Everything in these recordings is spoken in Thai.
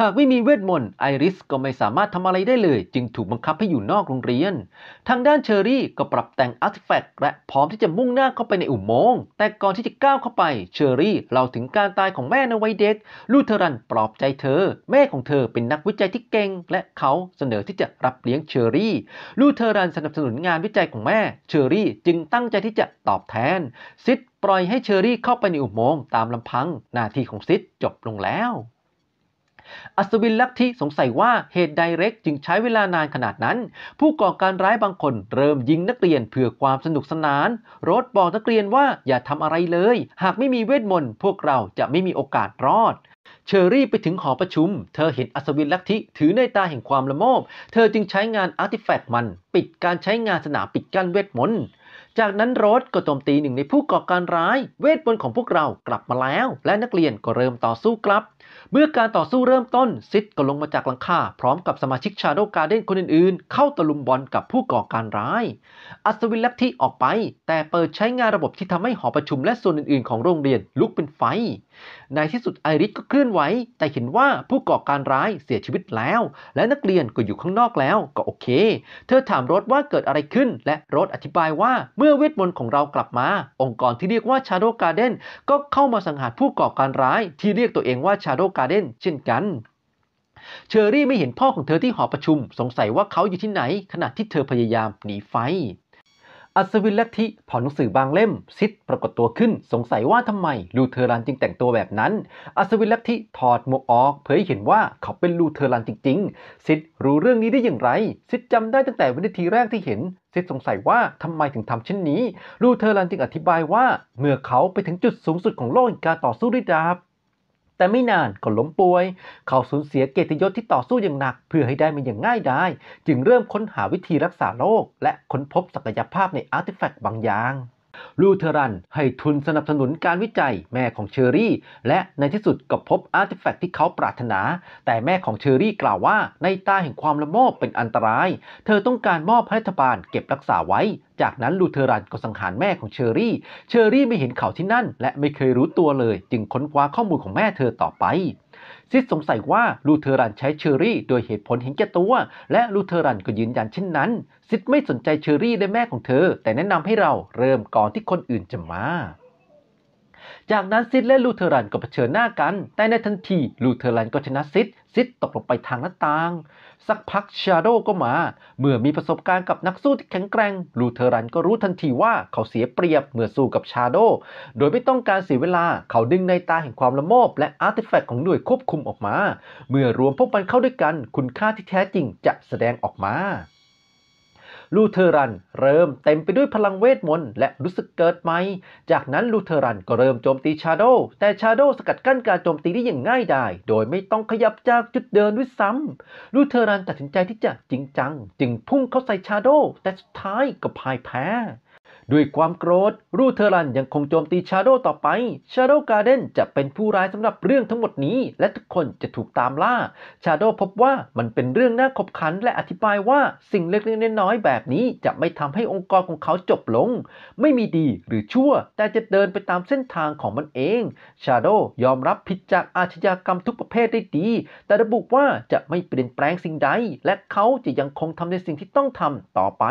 หากไม่มีเวทมนต์ไอริสก็ไม่สามารถทำอะไรได้เลย จึงถูกบังคับให้อยู่นอกโรงเรียน ทางด้านเชอรี่ก็ปรับแต่งอาร์ติแฟกต์และพร้อมที่จะมุ่งหน้าเข้าไปในอุโมงค์แต่ก่อนที่จะก้าวเข้าไปเชอรี่เล่าถึงการตายของแม่ในวัยเด็กลูเทรันปลอบใจเธอ แม่ของเธอเป็นนักวิจัยที่เก่ง และเขาเสนอที่จะรับเลี้ยงเชอรี่ ลูเทรันสนับสนุนงานวิจัยของแม่ เชอรี่จึงตั้งใจที่จะตอบแทนซิดปล่อยให้เชอรี่เข้าไปในอุโมงค์ตามลำพังหน้าที่ของซิดจบลงแล้วอัศวินลักธิสงสัยว่าเหตุใดเร็กจึงใช้เวลานานขนาดนั้น ผู้ก่อการร้ายบางคน เริ่มยิงนักเรียนเพื่อความสนุกสนาน รถบอกนักเรียนว่าอย่าทำอะไรเลย หากไม่มีเวทมนต์ พวกเราจะไม่มีโอกาสรอดเชอรี่ไปถึงหอประชุม เธอเห็นอัศวินลักธิถือในตาแห่งความละโมบ เธอจึงใช้งานอาร์ติแฟกต์มันปิดการใช้งานสนามปิดกั้นเวทมนต์ จากนั้นโรสก็โจมตีหนึ่งในผู้ก่อการร้าย เวทมนต์ของพวกเรากลับมาแล้ว และนักเรียนก็เริ่มต่อสู้กลับ เมื่อการต่อสู้เริ่มต้น ซิดก็ลงมาจากหลังคาพร้อมกับสมาชิกชาโดการ์เด้นคนอื่นๆ เข้าตะลุมบอลกับผู้ก่อการร้าย อัศวินลักธิออกไป แต่เปิดใช้งานระบบที่ทำให้หอประชุม และส่วนอื่นๆ ของโรงเรียนลุกเป็นไฟ ในที่สุดไอริสก็ลื่อนไหวแต่เห็นว่าผู้ก่อการร้ายเสียชีวิตแล้ว และนักเรียนก็อยู่ข้างนอกแล้ว ก็โอเค เธอถามรถว่าเกิดอะไรขึ้น และรถอธิบายว่าเมื่อเวทมนต์ของเรากลับมา องค์กรที่เรียกว่าชาโดการ์เดนก็เข้ามาสังหารผู้ก่อการร้าย ที่เรียกตัวเองว่าชาโดการ์เดนเช่นกัน เชอรี่ไม่เห็นพ่อของเธอที่หอประชุม สงสัยว่าเขาอยู่ที่ไหน ขณะที่เธอพยายามหนีไฟอัศวินลัทธิ่อนหนังสือบางเล่มซิดปรากฏตัวขึ้นสงสัยว่าทำไม ลูเทอรันจึงแต่งตัวแบบนั้นอัศวินลัทธิถอดหมวกออกเผยเห็นว่าเขาเป็นลูเทอรันจริงๆซิดรู้เรื่องนี้ได้อย่างไรซิดจำได้ตั้งแต่วินาทีแรกที่เห็น ซิดสงสัยว่าทำไมถึงทำเช่นนี้ ลูเทอรันจึงอธิบายว่า เมื่อเขาไปถึงจุดสูงสุดของโลกการต่อสู้ด้วยดาบแต่ไม่นานก็ล้มป่วย เขาสูญเสียเกียรติยศที่ต่อสู้อย่างหนักเพื่อให้ได้มาอย่างง่ายดาย จึงเริ่มค้นหาวิธีรักษาโรคและค้นพบศักยภาพในอาร์ติแฟกต์บางอย่างลูเทรันให้ทุนสนับสนุนการวิจัยแม่ของเชอรี่ และในที่สุดก็พบอาร์ติแฟกต์ที่เขาปรารถนา แต่แม่ของเชอรี่กล่าวว่า ในตาแห่งความละโมบเป็นอันตราย เธอต้องการมอบให้รัฐบาลเก็บรักษาไว้ จากนั้นลูเทรันก็สังหารแม่ของเชอรี่ เชอรี่ไม่เห็นเขาที่นั่น และไม่เคยรู้ตัวเลยจึงค้นคว้าข้อมูลของแม่เธอต่อไปซิสสงสัยว่าลูเทอรันใช้เชอรี่โดยเหตุผลเห็นแก่ตัว และลูเทอรันก็ยืนยันเช่นนั้น ซิสไม่สนใจเชอรี่และแม่ของเธอ แต่แนะนำให้เราเริ่มก่อนที่คนอื่นจะมาจากนั้นซิดและลูเทอรันก็เผชิญหน้ากัน แต่ในทันที ลูเทอรันก็ชนะซิดซิดตกลงไปทางหน้าต่าง สักพักชาโดก็มา เมื่อมีประสบการณ์กับนักสู้ที่แข็งแกร่งลูเทอรันก็รู้ทันทีว่าเขาเสียเปรียบเมื่อสู้กับชาโดโดยไม่ต้องการเสียเวลาเขาดึงในตาแห่งความละโมบและอาร์ติแฟกต์ของหน่วยควบคุมออกมา เมื่อรวมพวกมันเข้าด้วยกัน คุณค่าที่แท้จริงจะแสดงออกมาลูเทอรันเริ่มเต็มไปด้วยพลังเวทมนต์และรู้สึกเกิดใหม่ จากนั้นลูเทอรันก็เริ่มโจมตีชาโดแต่ชาโดสกัดกั้นการโจมตีได้อย่างง่ายดายโดยไม่ต้องขยับจากจุดเดินด้วยซ้ำลูเทอรันตัดสินใจที่จะจริงจัง จึงพุ่งเข้าใส่ชาโดแต่สุดท้ายก็พ่ายแพ้ด้วยความโกรธ รูเทอรันยังคงโจมตีชาโดต่อไป ชาโดการ์เดนจะเป็นผู้ร้ายสำหรับเรื่องทั้งหมดนี้ และทุกคนจะถูกตามล่า ชาโดพบว่ามันเป็นเรื่องน่าขบขันและอธิบายว่าสิ่งเล็กๆน้อยๆแบบนี้ จะไม่ทำให้องค์กรของเขาจบลง ไม่มีดีหรือชั่ว แต่จะเดินไปตามเส้นทางของมันเอง ชาโดยอมรับผิดจากอาชญากรรมทุกประเภทได้ดี แต่ระบุว่าจะไม่เปลี่ยนแปลงสิ่งใด และเขาจะยังคงทำในสิ่งที่ต้องทำต่อไป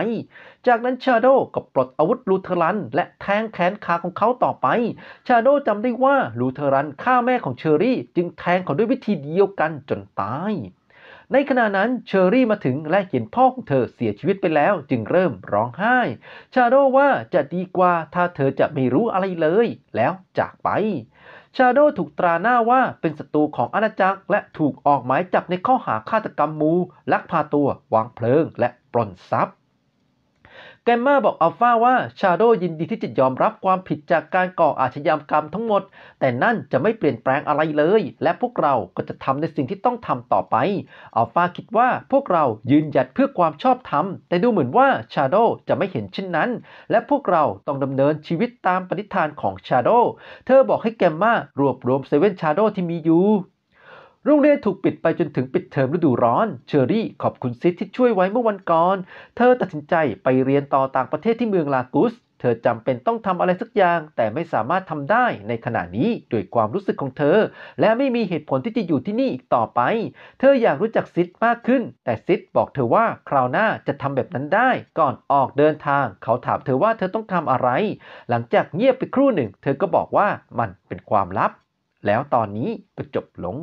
จากนั้นชาโดก็ปลดอาวุธลูเทอรันและแทงแขนขาของเขาต่อไป ชาโดจำได้ว่าลูเทอรันฆ่าแม่ของเชอรี่ จึงแทงเขาด้วยวิธีเดียวกันจนตาย ในขณะนั้นเชอรี่มาถึงและเห็นพ่อของเธอเสียชีวิตไปแล้วจึงเริ่มร้องไห้ ชาโดว่าจะดีกว่าถ้าเธอจะไม่รู้อะไรเลย แล้วจากไป ชาโดถูกตราหน้าว่าเป็นศัตรูของอาณาจักรและถูกออกหมายจับในข้อหาฆาตกรรมมูลักพาตัว วางเพลิง และปล้นทรัพย์แกมเมอร์บอกอัลฟาว่าชาโด ยินดีที่จะยอมรับความผิดจากการก่ออาชญากรรมทั้งหมด แต่นั่นจะไม่เปลี่ยนแปลงอะไรเลย และพวกเราก็จะทำในสิ่งที่ต้องทำต่อไปอัลฟาคิดว่าพวกเรายืนหยัดเพื่อความชอบธรรมแต่ดูเหมือนว่าชาโดจะไม่เห็นเช่นนั้น และพวกเราต้องดำเนินชีวิตตามปณิธานของชาโด เธอบอกให้แกมมารวบรวมเซเว่นชาโดที่มีอยู่โรงเรียนถูกปิดไปจนถึงปิดเทอมฤดูร้อน เชอรี่ขอบคุณซิดที่ช่วยไว้เมื่อวันก่อน เธอตัดสินใจไปเรียนต่อต่างประเทศที่เมืองลากุส เธอจำเป็นต้องทำอะไรสักอย่างแต่ไม่สามารถทำได้ในขณะนี้ด้วยความรู้สึกของเธอ และไม่มีเหตุผลที่จะอยู่ที่นี่อีกต่อไป เธออยากรู้จักซิดมากขึ้นแต่ซิดบอกเธอว่าคราวหน้าจะทำแบบนั้นได้ ก่อนออกเดินทางเขาถามเธอว่าเธอต้องทำอะไร หลังจากเงียบไปครู่หนึ่งเธอก็บอกว่ามันเป็นความลับแล้วตอนนี้ก็จบลง